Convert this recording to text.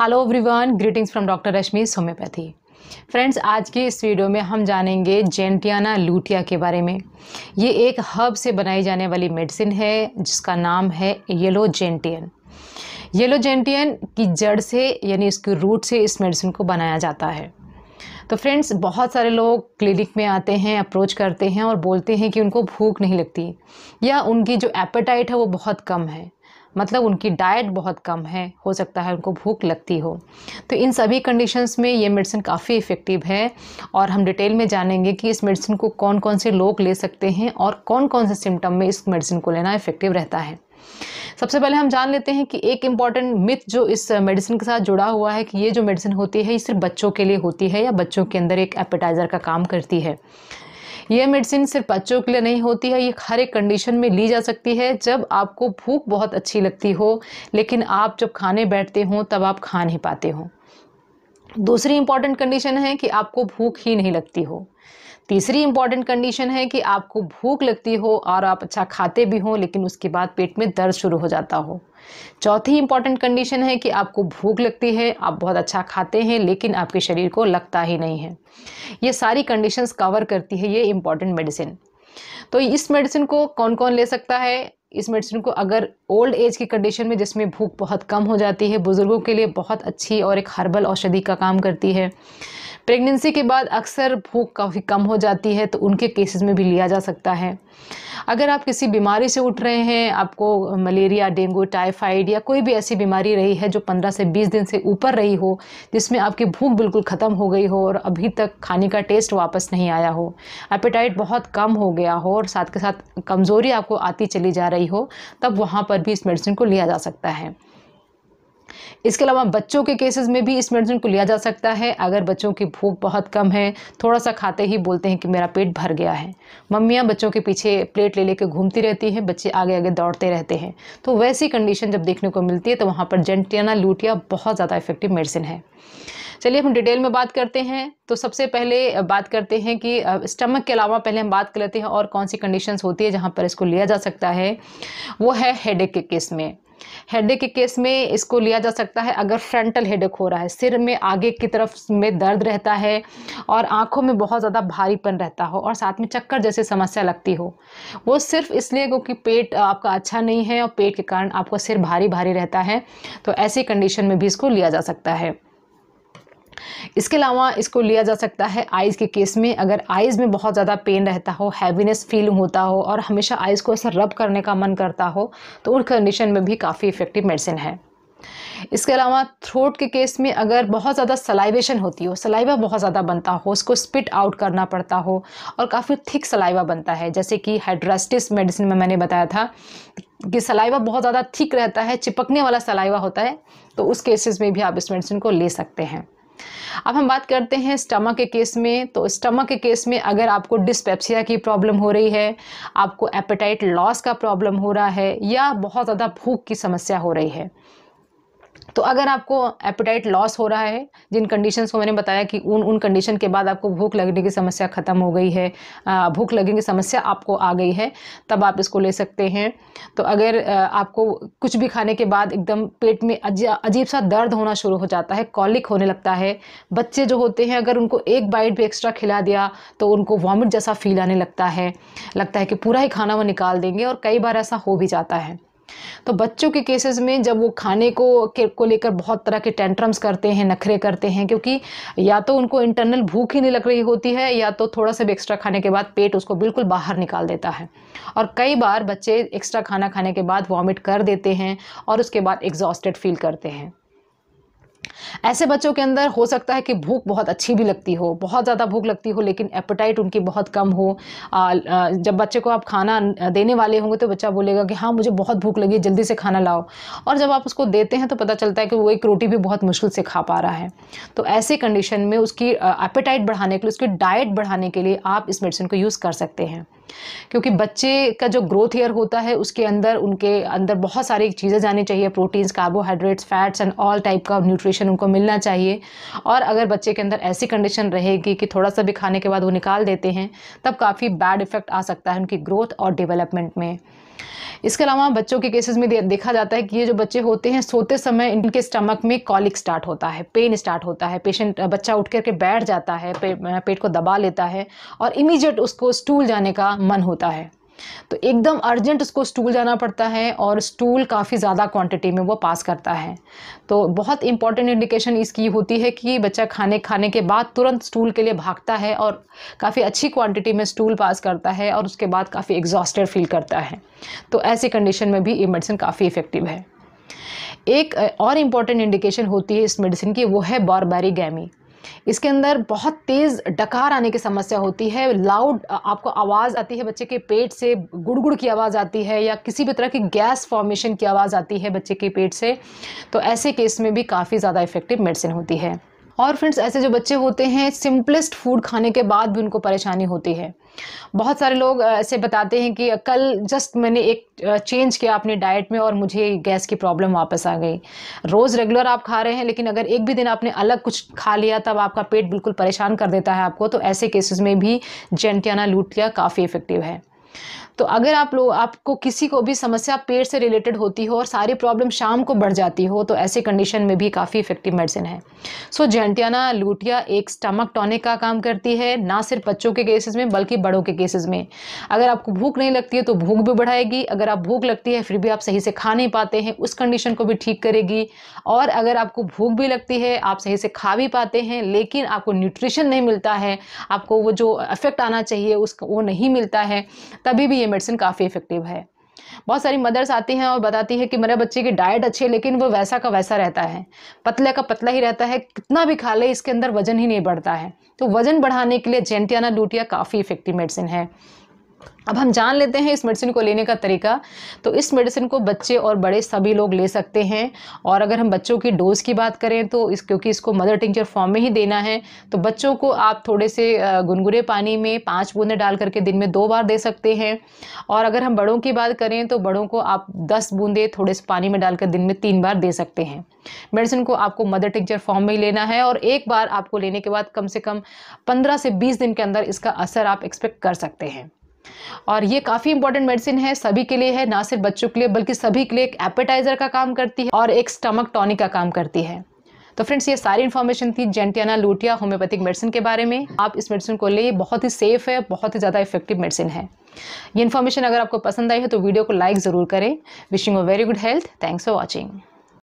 hello everyone greetings from doctor Rashmi homeopathy friends आज की इस वीडियो में हम जानेंगे जेंटियाना लूटिया के बारे में ये एक हर्ब से बनाई जाने वाली मेडिसिन है जिसका नाम है येलो जेंटियन येलो जेंटियन की जड़ से यानी इसके रूट से इस मेडिसिन को बनाया जाता है तो फ्रेंड्स बहुत सारे लोग क्लिनिक में आते हैं अप्रोच करते हैं और बोलते हैं कि उनको भूख नहीं लगती या उनकी जो एपेटाइट है वो बहुत कम है मतलब उनकी डाइट बहुत कम है हो सकता है उनको भूख लगती हो तो इन सभी कंडीशंस में ये मेडिसिन काफ़ी इफ़ेक्टिव है और हम डिटेल में जानेंगे कि इस मेडिसिन को कौन कौन से लोग ले सकते हैं और कौन कौन से सिम्टम में इस मेडिसिन को लेना इफ़ेक्टिव रहता है सबसे पहले हम जान लेते हैं कि एक इम्पॉर्टेंट मिथ जो इस मेडिसिन के साथ जुड़ा हुआ है कि ये जो मेडिसिन होती है ये सिर्फ बच्चों के लिए होती है या बच्चों के अंदर एक एपेटाइज़र का काम करती है ये मेडिसिन सिर्फ बच्चों के लिए नहीं होती है ये हर एक कंडीशन में ली जा सकती है जब आपको भूख बहुत अच्छी लगती हो लेकिन आप जब खाने बैठते हो तब आप खा नहीं पाते हो दूसरी इंपॉर्टेंट कंडीशन है कि आपको भूख ही नहीं लगती हो तीसरी इंपॉर्टेंट कंडीशन है कि आपको भूख लगती हो और आप अच्छा खाते भी हो लेकिन उसके बाद पेट में दर्द शुरू हो जाता हो चौथी इंपॉर्टेंट कंडीशन है कि आपको भूख लगती है आप बहुत अच्छा खाते हैं लेकिन आपके शरीर को लगता ही नहीं है ये सारी कंडीशंस कवर करती है ये इंपॉर्टेंट मेडिसिन तो इस मेडिसिन को कौन कौन ले सकता है इस मेडिसिन को अगर ओल्ड एज की कंडीशन में जिसमें भूख बहुत कम हो जाती है बुज़ुर्गों के लिए बहुत अच्छी और एक हर्बल औषधि का काम करती है प्रेगनेंसी के बाद अक्सर भूख काफ़ी कम हो जाती है तो उनके केसेस में भी लिया जा सकता है अगर आप किसी बीमारी से उठ रहे हैं आपको मलेरिया डेंगू टाइफाइड या कोई भी ऐसी बीमारी रही है जो पंद्रह से बीस दिन से ऊपर रही हो जिसमें आपकी भूख बिल्कुल ख़त्म हो गई हो और अभी तक खाने का टेस्ट वापस नहीं आया हो एपेटाइट बहुत कम हो गया हो और साथ के साथ कमज़ोरी आपको आती चली जा रही हो तब वहाँ पर भी इस मेडिसिन को लिया जा सकता है इसके अलावा बच्चों के केसेस में भी इस मेडिसिन को लिया जा सकता है अगर बच्चों की भूख बहुत कम है थोड़ा सा खाते ही बोलते हैं कि मेरा पेट भर गया है मम्मियाँ बच्चों के पीछे प्लेट ले लेकर घूमती रहती हैं बच्चे आगे आगे दौड़ते रहते हैं तो वैसी कंडीशन जब देखने को मिलती है तो वहाँ पर जेंटियाना लूटिया बहुत ज़्यादा इफेक्टिव मेडिसिन है चलिए हम डिटेल में बात करते हैं तो सबसे पहले बात करते हैं कि स्टमक के अलावा पहले हम बात कर लेते हैं और कौन सी कंडीशंस होती है जहाँ पर इसको लिया जा सकता है वो है हेडेक के केस में हेडेक के केस में इसको लिया जा सकता है अगर फ्रंटल हेडेक हो रहा है सिर में आगे की तरफ में दर्द रहता है और आँखों में बहुत ज़्यादा भारीपन रहता हो और साथ में चक्कर जैसी समस्या लगती हो वो सिर्फ इसलिए क्योंकि पेट आपका अच्छा नहीं है और पेट के कारण आपका सिर भारी भारी रहता है तो ऐसी कंडीशन में भी इसको लिया जा सकता है इसके अलावा इसको लिया जा सकता है आइज़ के केस में अगर आइज़ में बहुत ज़्यादा पेन रहता हो हैवीनेस फील होता हो और हमेशा आइज़ को ऐसा रब करने का मन करता हो तो उन कंडीशन में भी काफ़ी इफ़ेक्टिव मेडिसिन है इसके अलावा थ्रोट के केस में अगर बहुत ज़्यादा सलाइवेशन होती हो सलाइवा बहुत ज़्यादा बनता हो उसको स्पिट आउट करना पड़ता हो और काफ़ी थिक सलाइवा बनता है जैसे कि हाइड्रास्टिस मेडिसिन में मैंने बताया था कि सलाइवा बहुत ज़्यादा थिक रहता है चिपकने वाला सलाइवा होता है तो उस केसेस में भी आप इस मेडिसिन को ले सकते हैं अब हम बात करते हैं स्टमक के केस में तो स्टमक के केस में अगर आपको डिस्पेप्सिया की प्रॉब्लम हो रही है आपको एपेटाइट लॉस का प्रॉब्लम हो रहा है या बहुत ज़्यादा भूख की समस्या हो रही है तो अगर आपको एपेटाइट लॉस हो रहा है जिन कंडीशन को मैंने बताया कि उन उन कंडीशन के बाद आपको भूख लगने की समस्या ख़त्म हो गई है भूख लगने की समस्या आपको आ गई है तब आप इसको ले सकते हैं तो अगर आपको कुछ भी खाने के बाद एकदम पेट में अजीब सा दर्द होना शुरू हो जाता है कॉलिक होने लगता है बच्चे जो होते हैं अगर उनको एक बाइट भी एक्स्ट्रा खिला दिया तो उनको वॉमिट जैसा फील आने लगता है लगता है कि पूरा ही खाना वो निकाल देंगे और कई बार ऐसा हो भी जाता है तो बच्चों के केसेस में जब वो खाने को के, को लेकर बहुत तरह के टेंट्रम्स करते हैं नखरे करते हैं क्योंकि या तो उनको इंटरनल भूख ही नहीं लग रही होती है या तो थोड़ा सा भी एक्स्ट्रा खाने के बाद पेट उसको बिल्कुल बाहर निकाल देता है और कई बार बच्चे एक्स्ट्रा खाना खाने के बाद वॉमिट कर देते हैं और उसके बाद एग्जॉस्टेड फील करते हैं ऐसे बच्चों के अंदर हो सकता है कि भूख बहुत अच्छी भी लगती हो बहुत ज़्यादा भूख लगती हो लेकिन एपेटाइट उनकी बहुत कम हो जब बच्चे को आप खाना देने वाले होंगे तो बच्चा बोलेगा कि हाँ मुझे बहुत भूख लगी जल्दी से खाना लाओ और जब आप उसको देते हैं तो पता चलता है कि वो एक रोटी भी बहुत मुश्किल से खा पा रहा है तो ऐसे कंडीशन में उसकी एपेटाइट बढ़ाने के लिए उसकी डाइट बढ़ाने के लिए आप इस मेडिसिन को यूज़ कर सकते हैं क्योंकि बच्चे का जो ग्रोथ ईयर होता है उसके अंदर उनके अंदर बहुत सारी चीज़ें जानी चाहिए proteins carbohydrates fats and all type का न्यूट्रिशन उनको मिलना चाहिए और अगर बच्चे के अंदर ऐसी कंडीशन रहेगी कि थोड़ा सा भी खाने के बाद वो निकाल देते हैं तब काफ़ी बैड इफ़ेक्ट आ सकता है उनकी ग्रोथ और डेवलपमेंट में इसके अलावा बच्चों के केसेस में देखा जाता है कि ये जो बच्चे होते हैं सोते समय इनके स्टमक में कॉलिक स्टार्ट होता है पेन स्टार्ट होता है पेशेंट बच्चा उठ करके बैठ जाता है पे, पेट को दबा लेता है और इमीजिएट उसको स्टूल जाने का मन होता है तो एकदम अर्जेंट उसको स्टूल जाना पड़ता है और स्टूल काफ़ी ज़्यादा क्वांटिटी में वो पास करता है तो बहुत इंपॉर्टेंट इंडिकेशन इसकी होती है कि बच्चा खाने खाने के बाद तुरंत स्टूल के लिए भागता है और काफ़ी अच्छी क्वांटिटी में स्टूल पास करता है और उसके बाद काफ़ी एग्जॉस्टेड फील करता है तो ऐसी कंडीशन में भी ये मेडिसिन काफ़ी इफ़ेक्टिव है एक और इम्पॉर्टेंट इंडिकेशन होती है इस मेडिसिन की वो है बारबेरी गैमी इसके अंदर बहुत तेज़ डकार आने की समस्या होती है लाउड आपको आवाज़ आती है बच्चे के पेट से गुड़गुड़ की आवाज़ आती है या किसी भी तरह की गैस फॉर्मेशन की आवाज़ आती है बच्चे के पेट से तो ऐसे केस में भी काफ़ी ज़्यादा इफ़ेक्टिव मेडिसिन होती है और फ्रेंड्स ऐसे जो बच्चे होते हैं सिंपलेस्ट फूड खाने के बाद भी उनको परेशानी होती है बहुत सारे लोग ऐसे बताते हैं कि कल जस्ट मैंने एक चेंज किया अपने डाइट में और मुझे गैस की प्रॉब्लम वापस आ गई रोज़ रेगुलर आप खा रहे हैं लेकिन अगर एक भी दिन आपने अलग कुछ खा लिया तब आपका पेट बिल्कुल परेशान कर देता है आपको तो ऐसे केसेस में भी जेंटियाना लूटिया काफ़ी इफेक्टिव है तो अगर आप लोग आपको किसी को भी समस्या पेट से रिलेटेड होती हो और सारी प्रॉब्लम शाम को बढ़ जाती हो तो ऐसे कंडीशन में भी काफ़ी इफेक्टिव मेडिसिन है सो so, जेंटियाना लूटिया एक स्टमक टॉनिक का काम करती है ना सिर्फ बच्चों के केसेस में बल्कि बड़ों के केसेस में अगर आपको भूख नहीं लगती है तो भूख भी बढ़ाएगी अगर आप भूख लगती है फिर भी आप सही से खा नहीं पाते हैं उस कंडीशन को भी ठीक करेगी और अगर आपको भूख भी लगती है आप सही से खा भी पाते हैं लेकिन आपको न्यूट्रिशन नहीं मिलता है आपको वो जो इफेक्ट आना चाहिए उस वो नहीं मिलता है तभी भी ये मेडिसिन काफ़ी इफेक्टिव है बहुत सारी मदर्स आती हैं और बताती है कि मेरे बच्चे की डाइट अच्छी है लेकिन वो वैसा का वैसा रहता है पतला का पतला ही रहता है कितना भी खा ले इसके अंदर वजन ही नहीं बढ़ता है तो वजन बढ़ाने के लिए जेंटियाना लूटिया काफ़ी इफेक्टिव मेडिसिन है अब हम जान लेते हैं इस मेडिसिन को लेने का तरीका तो इस मेडिसिन को बच्चे और बड़े सभी लोग ले सकते हैं और अगर हम बच्चों की डोज़ की बात करें तो इस क्योंकि इसको मदर टिंचर फॉर्म में ही देना है तो बच्चों को आप थोड़े से गुनगुने पानी में पाँच बूंदे डाल करके दिन में दो बार दे सकते हैं और अगर हम बड़ों की बात करें तो बड़ों को आप दस बूंदे थोड़े से पानी में डालकर दिन में तीन बार दे सकते हैं मेडिसिन को आपको मदर टिंचर फॉर्म में ही लेना है और एक बार आपको लेने के बाद कम से कम पंद्रह से बीस दिन के अंदर इसका असर आप एक्सपेक्ट कर सकते हैं और ये काफ़ी इंपॉर्टेंट मेडिसिन है सभी के लिए है ना सिर्फ बच्चों के लिए बल्कि सभी के लिए एक एपेटाइजर का काम करती है और एक स्टमक टॉनिक का काम करती है तो फ्रेंड्स ये सारी इन्फॉर्मेशन थी जेंटियाना लूटिया होम्योपैथिक मेडिसिन के बारे में आप इस मेडिसिन को ले बहुत ही सेफ है बहुत ही ज़्यादा इफेक्टिव मेडिसिन है ये इन्फॉर्मेशन अगर आपको पसंद आई है तो वीडियो को लाइक ज़रूर करें wishing a very good health thanks for watching